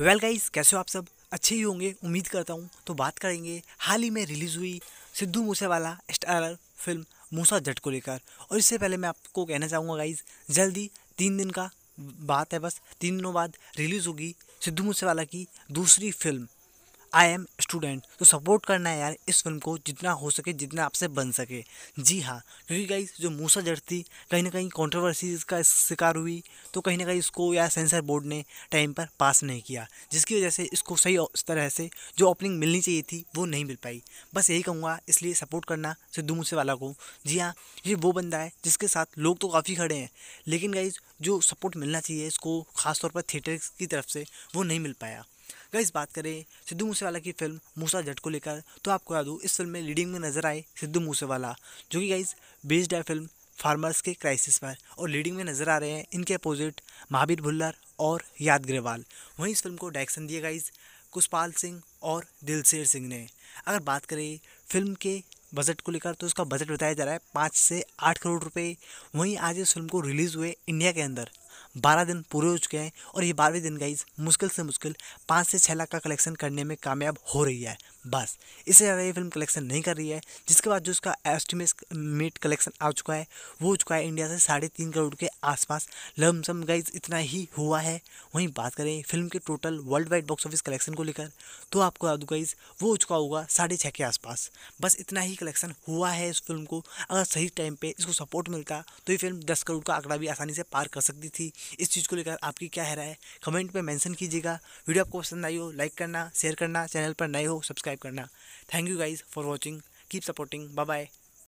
well guys कैसे हो आप सब अच्छे ही होंगे उम्मीद करता हूँ तो बात करेंगे हाल ही में रिलीज़ हुई सिद्धू मूसेवाला स्टारर फिल्म मूसा जट को लेकर और इससे पहले मैं आपको कहना चाहूँगा गाइस जल्दी तीन दिन का बात है बस तीन दिनों बाद रिलीज़ होगी सिद्धू मूसेवाला की दूसरी फिल्म आई एम स्टूडेंट तो सपोर्ट करना है यार इस फिल्म को जितना हो सके जितना आपसे बन सके जी हाँ क्योंकि गाइस जो मूसा जट थी कहीं ना कहीं कॉन्ट्रोवर्सी का शिकार हुई तो कहीं ना कहीं इसको या सेंसर बोर्ड ने टाइम पर पास नहीं किया जिसकी वजह से इसको सही तरह से जो ओपनिंग मिलनी चाहिए थी वो नहीं मिल पाई बस यही कहूँगा इसलिए सपोर्ट करना सिद्धू मूसे वाला को जी हाँ ये वो बंदा है जिसके साथ लोग तो काफ़ी खड़े हैं लेकिन गाइज जो सपोर्ट मिलना चाहिए इसको खासतौर पर थिएटर की तरफ से वो नहीं मिल पाया गई बात करें सिद्धू मूसेवाला की फिल्म मूसा जट को लेकर तो आपको याद हो इस फिल्म में लीडिंग में नजर आए सिद्धू मूसेवाला जो कि गाइज बेस्ड है फिल्म फार्मर्स के क्राइसिस पर और लीडिंग में नजर आ रहे हैं इनके अपोजिट महावीर भुल्लर और याद ग्रेवाल वहीं इस फिल्म को डायरेक्शन दिए गाइज कुशपाल सिंह और दिलशेर सिंह ने अगर बात करें फिल्म के बजट को लेकर तो उसका बजट बताया जा रहा है पाँच से आठ करोड़ रुपए वहीं आज इस फिल्म को रिलीज़ हुए इंडिया के अंदर बारह दिन पूरे हो चुके हैं और ये बारहवें दिन गाइज मुश्किल से मुश्किल पाँच से छः लाख का कलेक्शन करने में कामयाब हो रही है बस इससे ज़्यादा ये फिल्म कलेक्शन नहीं कर रही है जिसके बाद जो उसका एस्टिमेट कलेक्शन आ चुका है वो हो चुका है इंडिया से साढ़े तीन करोड़ के आसपास लमसम गाइज इतना ही हुआ है वहीं बात करें फिल्म के total worldwide box office collection को लेकर तो आपको याद गाइज वो हो चुका होगा साढ़े छः के आसपास बस इतना ही कलेक्शन हुआ है इस फिल्म को अगर सही टाइम पर इसको सपोर्ट मिलता तो ये फिल्म दस करोड़ का आंकड़ा भी आसानी से पार कर सकती थी इस चीज़ को लेकर आपकी क्या है राय कमेंट में मैंशन कीजिएगा वीडियो आपको पसंद आई हो लाइक करना शेयर करना चैनल पर नए हो सब्सक्राइब सब्सक्राइब करना thank you guys for watching keep supporting bye bye